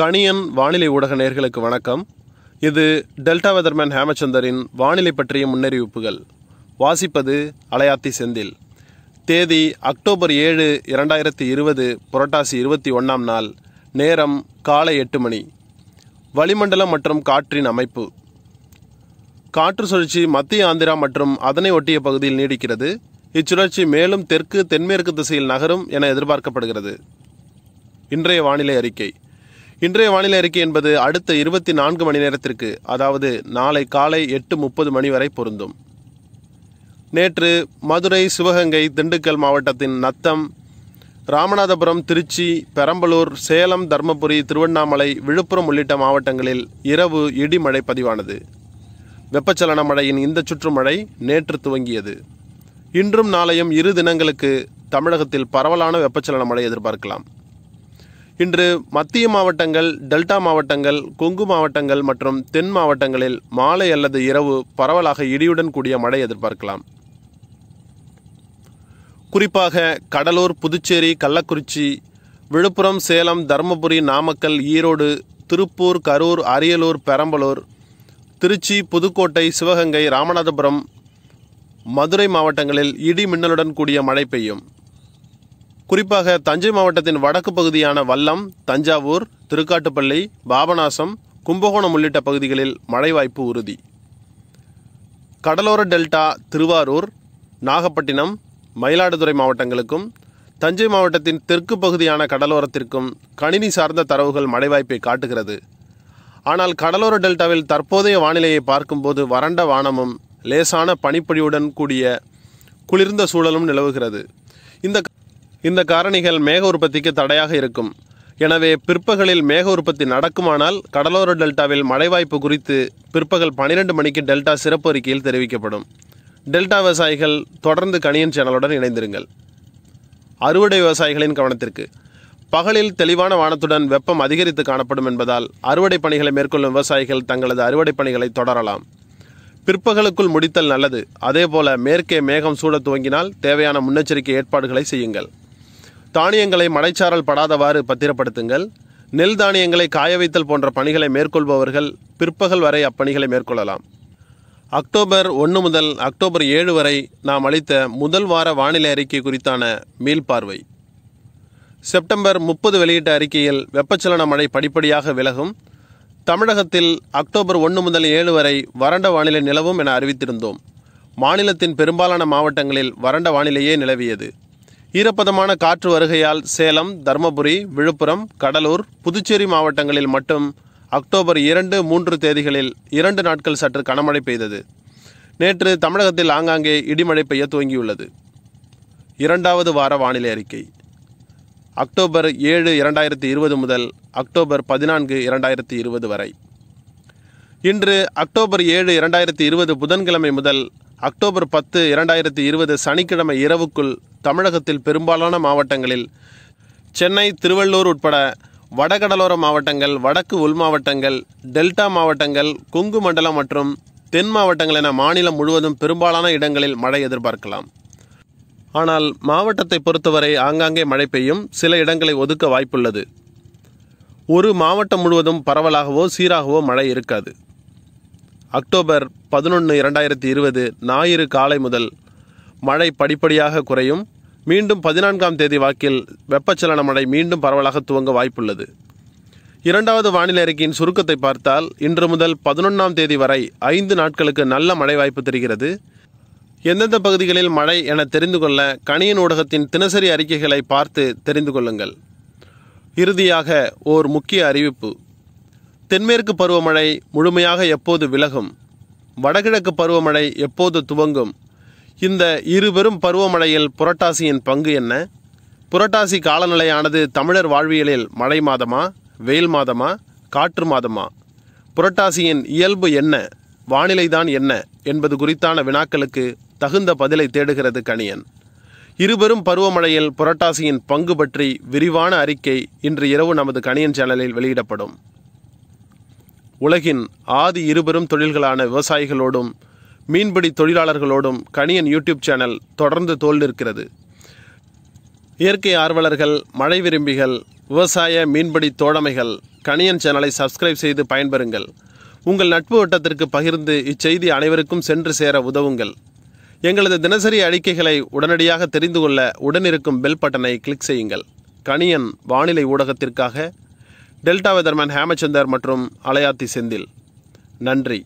கணியன் வானிலை ஊடக நேர்களுக்கு வணக்கம் இது டெல்டா வெதர்மேன் ஹேமச்சந்தரின் வானிலை பற்றிய முன்னறிவிப்புகள் வாசிப்பது அலையாத்தி செந்தில் தேதி அக்டோபர் ஏழு இரண்டாயிரத்தி இருபது புரட்டாசி இருபத்தி ஒன்றாம் நாள் நேரம் காலை எட்டு மணி வளிமண்டலம் மற்றும் காற்றின் அமைப்பு காற்று சுழற்சி மத்திய ஆந்திரா மற்றும் அதனை ஒட்டிய பகுதியில் நீடிக்கிறது இச்சுழற்சி மேலும் தெற்கு தென்மேற்கு திசையில் நகரும் என எதிர்பார்க்கப்படுகிறது இன்றைய வானிலை அறிக்கை இன்றைய வானிலை அறிக்கை என்பது அடுத்த இருபத்தி நான்கு மணி நேரத்திற்கு அதாவது நாளை காலை எட்டு முப்பது மணி வரை பொருந்தும் நேற்று மதுரை சிவகங்கை திண்டுக்கல் மாவட்டத்தின் நத்தம் ராமநாதபுரம் திருச்சி பெரம்பலூர் சேலம் தர்மபுரி திருவண்ணாமலை விழுப்புரம் உள்ளிட்ட மாவட்டங்களில் இரவு இடிமழை பதிவானது வெப்பச்சலன மழையின் இந்த சுற்றுமழை நேற்று துவங்கியது இன்றும் நாளையும் இரு தினங்களுக்கு தமிழகத்தில் பரவலான வெப்பச்சலன மழை எதிர்பார்க்கலாம் இன்று மத்திய மாவட்டங்கள் டெல்டா மாவட்டங்கள் கொங்கு மாவட்டங்கள் மற்றும் தென் மாவட்டங்களில் மாலை அல்லது இரவு பரவலாக இடியுடன் கூடிய மழை எதிர்பார்க்கலாம் குறிப்பாக கடலூர் புதுச்சேரி கள்ளக்குறிச்சி விழுப்புரம் சேலம் தருமபுரி நாமக்கல் ஈரோடு திருப்பூர் கரூர் அரியலூர் பெரம்பலூர் திருச்சி புதுக்கோட்டை சிவகங்கை ராமநாதபுரம் மதுரை மாவட்டங்களில் இடி மின்னலுடன் கூடிய மழை பெய்யும் குறிப்பாக தஞ்சை மாவட்டத்தின் வடக்கு பகுதியான வல்லம் தஞ்சாவூர் திருக்காட்டுப்பள்ளி பாபநாசம் கும்பகோணம் உள்ளிட்ட பகுதிகளில் மழை வாய்ப்பு உறுதி கடலோர டெல்டா திருவாரூர் நாகப்பட்டினம் மயிலாடுதுறை மாவட்டங்களுக்கும் தஞ்சை மாவட்டத்தின் தெற்கு பகுதியான கடலோரத்திற்கும் கணினி சார்ந்த தரவுகள் மழை வாய்ப்பை காட்டுகிறது ஆனால் கடலோர டெல்டாவில் தற்போதைய வானிலையை பார்க்கும்போது வறண்ட வானமும் லேசான பனிப்பொழிவுடன் கூடிய குளிர்ந்த சூழலும் நிலவுகிறது இந்த இந்த காரணிகள் மேக உற்பத்திக்கு தடையாக இருக்கும் எனவே பிற்பகலில் மேக உற்பத்தி நடக்குமானால் கடலோர டெல்டாவில் மழை வாய்ப்பு குறித்து பிற்பகல் பன்னிரெண்டு மணிக்கு டெல்டா சிறப்பு அறிக்கையில் தெரிவிக்கப்படும் டெல்டா விவசாயிகள் தொடர்ந்து கணியன் சேனலுடன் இணைந்திருங்கள் அறுவடை விவசாயிகளின் கவனத்திற்கு பகலில் தெளிவான வானத்துடன் வெப்பம் அதிகரித்து காணப்படும் என்பதால் அறுவடை பணிகளை மேற்கொள்ளும் விவசாயிகள் தங்களது அறுவடை பணிகளை தொடரலாம் பிற்பகலுக்குள் முடித்தல் நல்லது அதேபோல மேற்கே மேகம் சூட துவங்கினால் தேவையான முன்னெச்சரிக்கை ஏற்பாடுகளை செய்யுங்கள் தானியங்களை மலைச்சாரல் படாதவாறு பத்திரப்படுத்துங்கள் நெல் தானியங்களை காய வைத்தல் போன்ற பணிகளை மேற்கொள்பவர்கள் பிற்பகல் வரை அப்பணிகளை மேற்கொள்ளலாம் அக்டோபர் ஒன்று முதல் அக்டோபர் ஏழு வரை நாம் அளித்த முதல் வார வானிலை அறிக்கை குறித்தான மீள்பார்வை செப்டம்பர் முப்பது வெளியிட்ட அறிக்கையில் வெப்பச்சலன மழை படிப்படியாக விலகும் தமிழகத்தில் அக்டோபர் ஒன்று முதல் ஏழு வரை வறண்ட வானிலை நிலவும் என அறிவித்திருந்தோம் மாநிலத்தின் பெரும்பாலான மாவட்டங்களில் வறண்ட வானிலையே நிலவியது ஈரப்பதமான காற்று வருகையால் சேலம் தருமபுரி விழுப்புரம் கடலூர் புதுச்சேரி மாவட்டங்களில் மட்டும் அக்டோபர் இரண்டு மூன்று தேதிகளில் இரண்டு நாட்கள் சற்று கனமழை பெய்தது நேற்று தமிழகத்தில் ஆங்காங்கே இடிமழை பெய்ய துவங்கியுள்ளது இரண்டாவது வார வானிலை அறிக்கை அக்டோபர் ஏழு இரண்டாயிரத்தி இருபது முதல் அக்டோபர் பதினான்கு இரண்டாயிரத்தி இருபது வரை இன்று அக்டோபர் ஏழு இரண்டாயிரத்தி இருபது புதன்கிழமை முதல் அக்டோபர் பத்து இரண்டாயிரத்தி இருபது சனிக்கிழமை இரவுக்குள் தமிழகத்தில் பெரும்பாலான மாவட்டங்களில் சென்னை திருவள்ளூர் உட்பட வடகடலோர மாவட்டங்கள் வடக்கு உள் மாவட்டங்கள் டெல்டா மாவட்டங்கள் கொங்கு மண்டலம் மற்றும் தென் மாவட்டங்கள் என மாநிலம் முழுவதும் பெரும்பாலான இடங்களில் மழை எதிர்பார்க்கலாம் ஆனால் மாவட்டத்தை பொறுத்தவரை ஆங்காங்கே மழை பெய்யும் சில இடங்களை ஒதுக்க வாய்ப்புள்ளது ஒரு மாவட்டம் முழுவதும் பரவலாகவோ சீராகவோ மழை இருக்காது அக்டோபர் பதினொன்று இரண்டாயிரத்தி இருபது ஞாயிறு காலை முதல் மழை படிப்படியாக குறையும் மீண்டும் பதினான்காம் தேதி வாக்கில் வெப்பச்சலன மழை மீண்டும் பரவலாக துவங்க வாய்ப்புள்ளது இரண்டாவது வானிலை அறிக்கையின் சுருக்கத்தை பார்த்தால் இன்று முதல் பதினொன்றாம் தேதி வரை ஐந்து நாட்களுக்கு நல்ல மழை வாய்ப்பு தெரிகிறது எந்தெந்த பகுதிகளில் மழை என தெரிந்து கொள்ள கணியின் ஊடகத்தின் தினசரி அறிக்கைகளை பார்த்து தெரிந்து கொள்ளுங்கள் இறுதியாக ஓர் முக்கிய அறிவிப்பு தென்மேற்கு பருவமழை முழுமையாக எப்போது விலகும் வடகிழக்கு பருவமழை எப்போது துவங்கும் இந்த இருபெரும் பருவமழையில் புரட்டாசியின் பங்கு என்ன புரட்டாசி காலநிலையானது தமிழர் வாழ்வியலில் மழை மாதமா வெயில் மாதமா காற்று மாதமா புரட்டாசியின் இயல்பு என்ன வானிலைதான் என்ன என்பது குறித்தான வினாக்களுக்கு தகுந்த பதிலை தேடுகிறது கணியன் இருபெரும் பருவமழையில் புரட்டாசியின் பங்கு பற்றி விரிவான அறிக்கை இன்று இரவு நமது கணியன் சேனலில் வெளியிடப்படும் உலகின் ஆதி இருபெரும் தொழில்களான விவசாயிகளோடும் மீன்பிடி தொழிலாளர்களோடும் கணியன் யூடியூப் சேனல் தொடர்ந்து தோல் நிற்கிறது இயற்கை ஆர்வலர்கள் மழை விரும்பிகள் விவசாய மீன்பிடி தோழமைகள் கணியன் சேனலை சப்ஸ்கிரைப் செய்து பயன்பெறுங்கள் உங்கள் நட்பு வட்டத்திற்கு பகிர்ந்து இச்செய்தி அனைவருக்கும் சென்று சேர உதவுங்கள் எங்களது தினசரி அறிக்கைகளை உடனடியாக தெரிந்து கொள்ள உடனிருக்கும் பெல் பட்டனை கிளிக் செய்யுங்கள் கணியன் வானிலை ஊடகத்திற்காக டெல்டா வெதர்மேன் ஹேமச்சந்தர் மற்றும் அலையாத்தி செந்தில் நன்றி